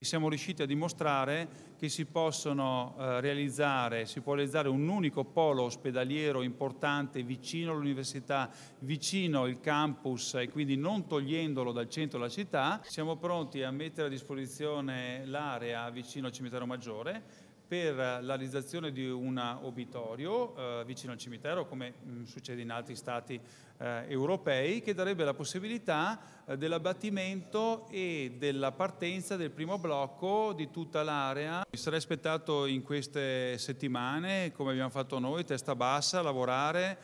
siamo riusciti a dimostrare che si possono eh, realizzare, si può realizzare un unico polo ospedaliero importante vicino all'università, vicino al campus e quindi non togliendolo dal centro della città. Siamo pronti a mettere a disposizione l'area vicino al cimitero maggiore per la realizzazione di un obitorio eh, vicino al cimitero, come mh, mm, succede in altri stati eh, europei, che darebbe la possibilità eh, dell'abbattimento e della partenza del primo blocco di tutta l'area. Mi sarei aspettato in queste settimane, come abbiamo fatto noi, testa bassa, lavorare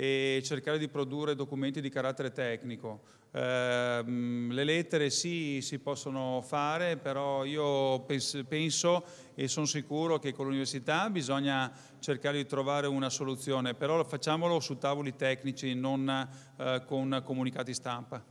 e cercare di produrre documenti di carattere tecnico. Eh, le lettere sì, si possono fare, però io penso, penso e sono sicuro che con l'università bisogna cercare di trovare una soluzione, però facciamolo su tavoli tecnici, non eh, con comunicati stampa.